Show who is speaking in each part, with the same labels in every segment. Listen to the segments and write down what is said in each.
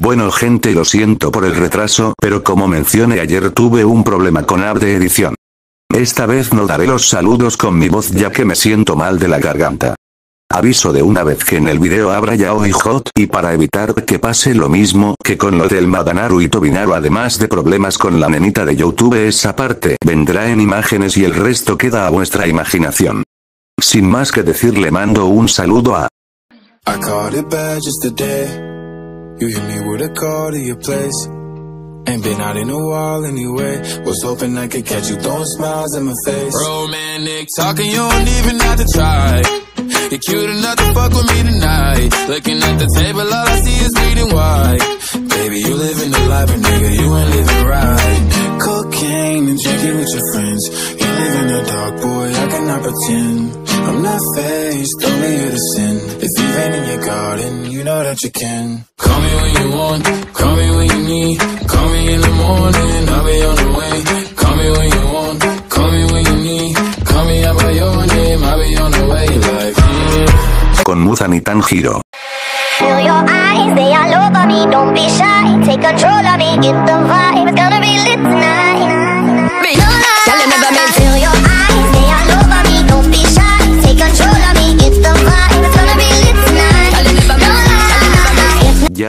Speaker 1: Bueno gente lo siento por el retraso pero como mencioné ayer tuve un problema con app de edición. Esta vez no daré los saludos con mi voz ya que me siento mal de la garganta. Aviso de una vez que en el video habrá hoy Hot y para evitar que pase lo mismo que con lo del Madanaru y Tobinaru además de problemas con la nenita de Youtube esa parte vendrá en imágenes y el resto queda a vuestra imaginación. Sin más que decir le mando un saludo a... You hear me with a call to your place. Ain't been out in a while anyway. Was hoping I could catch you throwing smiles in my face. Romantic talking, you don't even have to try. You're cute enough to fuck with me tonight. Looking at the table, all I see is bleeding white. Baby, you living the life, but nigga, you ain't living right. Cocaine and drinking with your friends. You live in the dark, boy, I cannot pretend. I'm not faced, only here to sin. If garden, you know that you can. Call me when you want, call me when you need. Call me in the morning, I'll be on the way. Call me when you want, call me when you need. Call me out by your name, I'll be on the way. Like, Con Muzan y Tanjiro. Fill your eyes, they all over me. Don't be shy, take control of me, get the vibe. It's gonna be lit tonight.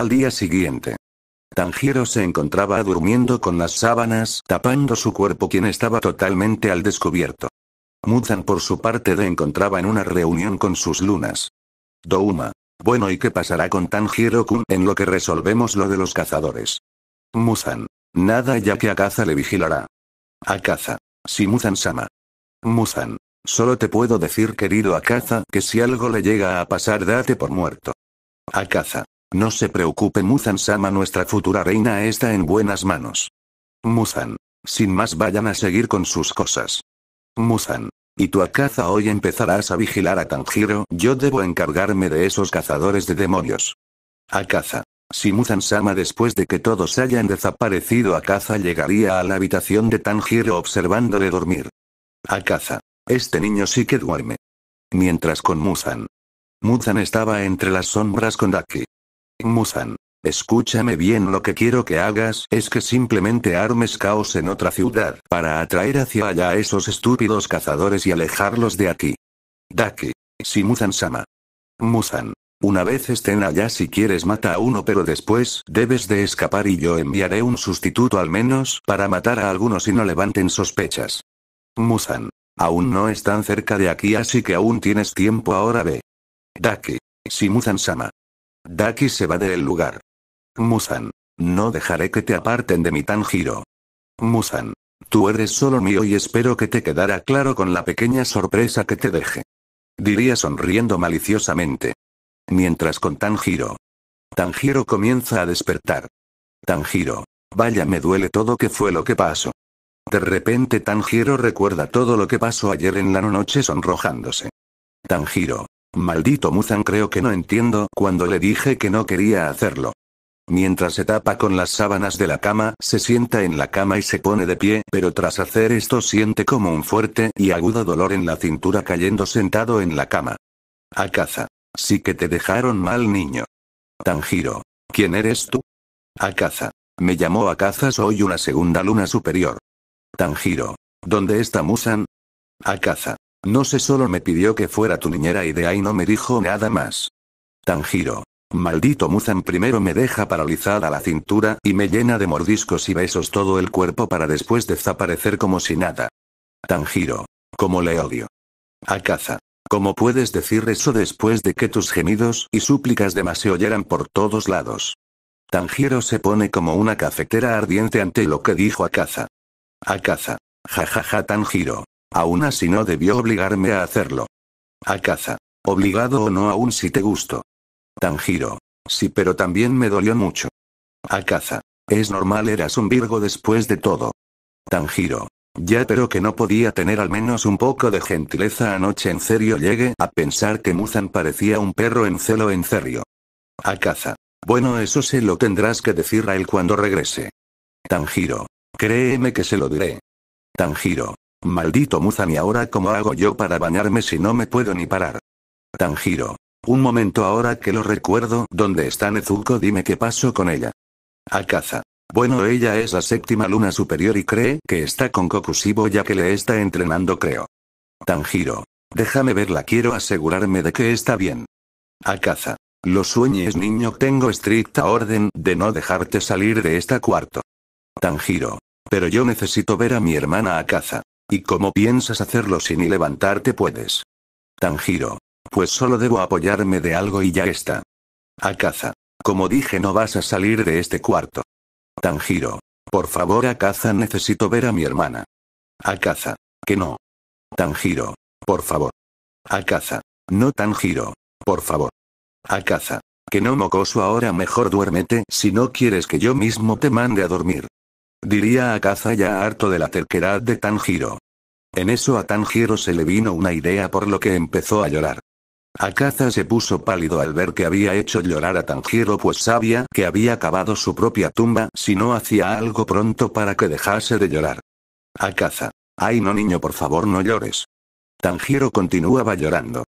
Speaker 1: al día siguiente. Tangiero se encontraba durmiendo con las sábanas tapando su cuerpo quien estaba totalmente al descubierto. Muzan por su parte le encontraba en una reunión con sus lunas. Douma. Bueno, ¿y qué pasará con Tanjiro-kun en lo que resolvemos lo de los cazadores? Muzan. Nada ya que Akaza le vigilará. Akaza. Si Muzan-sama. Muzan. Solo te puedo decir, querido Akaza, que si algo le llega a pasar, date por muerto. Akaza. No se preocupe Muzan-sama nuestra futura reina está en buenas manos. Muzan. Sin más vayan a seguir con sus cosas. Muzan. Y tu caza hoy empezarás a vigilar a Tanjiro, yo debo encargarme de esos cazadores de demonios. Akaza. Si Muzan-sama después de que todos hayan desaparecido Akaza llegaría a la habitación de Tanjiro observándole dormir. Akaza. Este niño sí que duerme. Mientras con Muzan. Muzan estaba entre las sombras con Daki. Musan. Escúchame bien lo que quiero que hagas es que simplemente armes caos en otra ciudad, para atraer hacia allá a esos estúpidos cazadores y alejarlos de aquí. Daki. Si Musan-sama. Musan. Una vez estén allá si quieres mata a uno pero después debes de escapar y yo enviaré un sustituto al menos para matar a algunos y no levanten sospechas. Musan. Aún no están cerca de aquí así que aún tienes tiempo ahora ve. Daki. Si Muzan sama Daki se va del lugar. Musan. No dejaré que te aparten de mi Tanjiro. Musan. Tú eres solo mío y espero que te quedara claro con la pequeña sorpresa que te deje. Diría sonriendo maliciosamente. Mientras con Tanjiro. Tanjiro comienza a despertar. Tanjiro. Vaya, me duele todo que fue lo que pasó. De repente Tanjiro recuerda todo lo que pasó ayer en la noche sonrojándose. Tanjiro. Maldito Muzan creo que no entiendo cuando le dije que no quería hacerlo. Mientras se tapa con las sábanas de la cama, se sienta en la cama y se pone de pie, pero tras hacer esto siente como un fuerte y agudo dolor en la cintura cayendo sentado en la cama. Akaza. caza. Sí que te dejaron mal niño. Tanjiro. ¿Quién eres tú? Akaza. Me llamó Akaza soy una segunda luna superior. Tanjiro. ¿Dónde está Musan? Akaza. No sé, solo me pidió que fuera tu niñera y de ahí no me dijo nada más. Tanjiro. Maldito Muzan primero me deja paralizada la cintura y me llena de mordiscos y besos todo el cuerpo para después desaparecer como si nada. Tanjiro. Como le odio. Akaza. ¿Cómo puedes decir eso después de que tus gemidos y súplicas de más se oyeran por todos lados? Tanjiro se pone como una cafetera ardiente ante lo que dijo Akaza. Akaza. Jajaja Tanjiro. Aún así no debió obligarme a hacerlo. A caza. Obligado o no aún si te gusto. Tanjiro. Sí, pero también me dolió mucho. A caza. Es normal, eras un Virgo después de todo. Tanjiro. Ya, pero que no podía tener al menos un poco de gentileza anoche. En serio, llegué a pensar que Muzan parecía un perro en celo en serio. A caza. Bueno, eso se lo tendrás que decir a él cuando regrese. Tanjiro. Créeme que se lo diré. Tanjiro. Maldito Muzan ahora cómo hago yo para bañarme si no me puedo ni parar. Tanjiro. Un momento ahora que lo recuerdo, ¿dónde está Nezuko? Dime qué pasó con ella. Akaza. Bueno, ella es la séptima luna superior y cree que está con Kokushibo ya que le está entrenando, creo. Tanjiro. Déjame verla, quiero asegurarme de que está bien. Akaza. Lo sueñes, niño, tengo estricta orden de no dejarte salir de esta cuarto. Tanjiro. Pero yo necesito ver a mi hermana Akaza. ¿Y cómo piensas hacerlo si ni levantarte puedes? Tanjiro. Pues solo debo apoyarme de algo y ya está. A Como dije, no vas a salir de este cuarto. Tanjiro. Por favor, a necesito ver a mi hermana. A Que no. Tanjiro. Por favor. A No Tanjiro. Por favor. A Que no mocoso ahora mejor duérmete si no quieres que yo mismo te mande a dormir. Diría Akaza ya harto de la terquedad de Tanjiro. En eso a Tanjiro se le vino una idea por lo que empezó a llorar. Akaza se puso pálido al ver que había hecho llorar a Tanjiro pues sabía que había acabado su propia tumba si no hacía algo pronto para que dejase de llorar. Akaza. Ay no niño por favor no llores. Tanjiro continuaba llorando.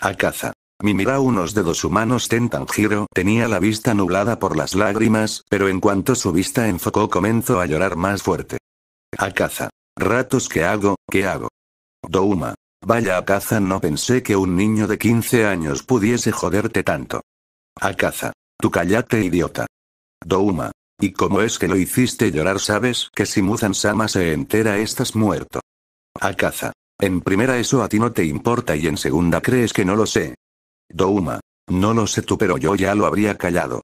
Speaker 1: Akaza. Mimira unos dedos humanos giro tenía la vista nublada por las lágrimas, pero en cuanto su vista enfocó comenzó a llorar más fuerte. A caza. Ratos que hago, ¿qué hago? Douma. Vaya a caza no pensé que un niño de 15 años pudiese joderte tanto. A caza. Tú callate idiota. Douma. ¿Y cómo es que lo hiciste llorar sabes que si Muzan-sama se entera estás muerto? A caza. En primera eso a ti no te importa y en segunda crees que no lo sé, Douma. No lo sé tú, pero yo ya lo habría callado.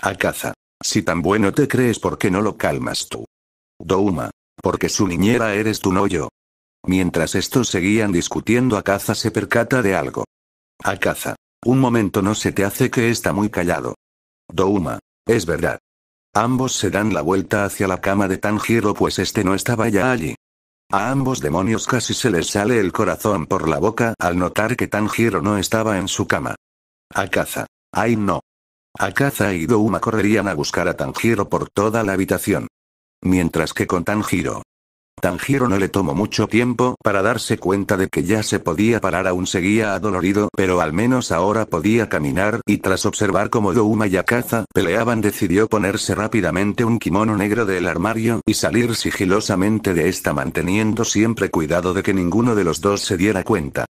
Speaker 1: Akaza. Si tan bueno te crees, ¿por qué no lo calmas tú? Douma. Porque su niñera eres tú, no yo. Mientras estos seguían discutiendo, Akaza se percata de algo. Akaza. Un momento no se te hace que está muy callado. Douma. Es verdad. Ambos se dan la vuelta hacia la cama de Tanjiro pues este no estaba ya allí. A ambos demonios casi se les sale el corazón por la boca al notar que Tanjiro no estaba en su cama. Akaza. Ay no. Akaza y Douma correrían a buscar a Tanjiro por toda la habitación. Mientras que con Tanjiro, Tanjiro no le tomó mucho tiempo para darse cuenta de que ya se podía parar aún seguía adolorido pero al menos ahora podía caminar y tras observar cómo Douma y Akaza peleaban decidió ponerse rápidamente un kimono negro del armario y salir sigilosamente de esta manteniendo siempre cuidado de que ninguno de los dos se diera cuenta.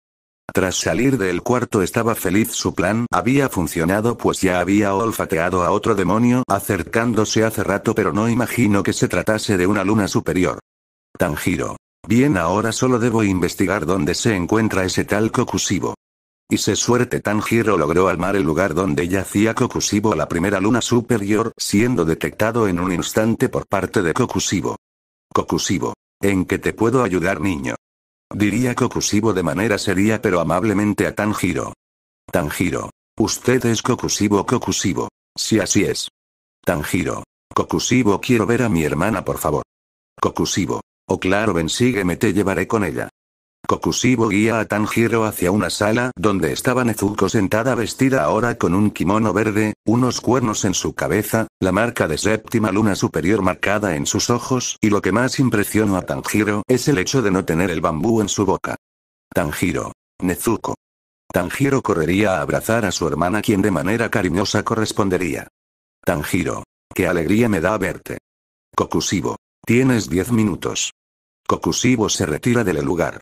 Speaker 1: Tras salir del cuarto estaba feliz su plan había funcionado pues ya había olfateado a otro demonio acercándose hace rato pero no imagino que se tratase de una luna superior. Tanjiro. Bien, ahora solo debo investigar dónde se encuentra ese tal Cocusivo. Y se suerte Tanjiro logró almar el lugar donde yacía Cocusivo a la primera luna superior, siendo detectado en un instante por parte de Cocusivo. Cocusivo. ¿En qué te puedo ayudar, niño? Diría Cocusivo de manera seria pero amablemente a Tanjiro. Tanjiro. Usted es Cocusivo Cocusivo. Si así es. Tanjiro. Cocusivo quiero ver a mi hermana por favor. Cocusivo. O oh, claro ven sígueme te llevaré con ella. Kokusibo guía a Tanjiro hacia una sala donde estaba Nezuko sentada vestida ahora con un kimono verde, unos cuernos en su cabeza, la marca de séptima luna superior marcada en sus ojos y lo que más impresionó a Tanjiro es el hecho de no tener el bambú en su boca. Tanjiro. Nezuko. Tanjiro correría a abrazar a su hermana quien de manera cariñosa correspondería. Tanjiro. Qué alegría me da verte. Kokusibo. Tienes diez minutos. Kokushibo se retira del lugar.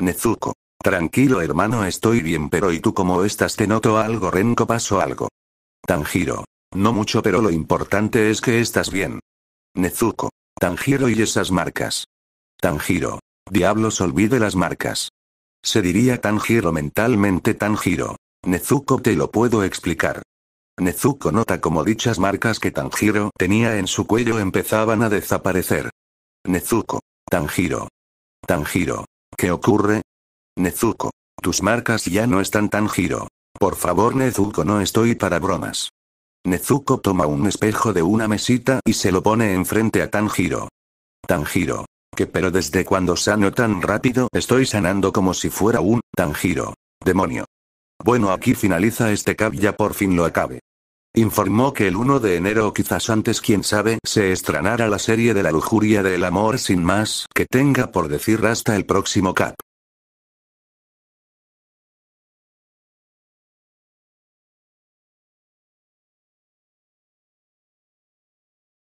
Speaker 1: Nezuko. Tranquilo hermano estoy bien pero ¿y tú cómo estás? ¿Te noto algo Renko? paso algo? Tanjiro. No mucho pero lo importante es que estás bien. Nezuko. Tanjiro y esas marcas. Tanjiro. Diablos olvide las marcas. Se diría Tanjiro mentalmente Tanjiro. Nezuko te lo puedo explicar. Nezuko nota como dichas marcas que Tanjiro tenía en su cuello empezaban a desaparecer. Nezuko, Tanjiro. Tanjiro. ¿Qué ocurre? Nezuko. Tus marcas ya no están Tanjiro. Por favor Nezuko no estoy para bromas. Nezuko toma un espejo de una mesita y se lo pone enfrente a Tanjiro. Tanjiro. Que pero desde cuando sano tan rápido estoy sanando como si fuera un Tanjiro. Demonio. Bueno aquí finaliza este cap ya por fin lo acabe. Informó que el 1 de enero o quizás antes quién sabe se estrenará la serie de la lujuria del amor sin más que tenga por decir hasta el próximo cap.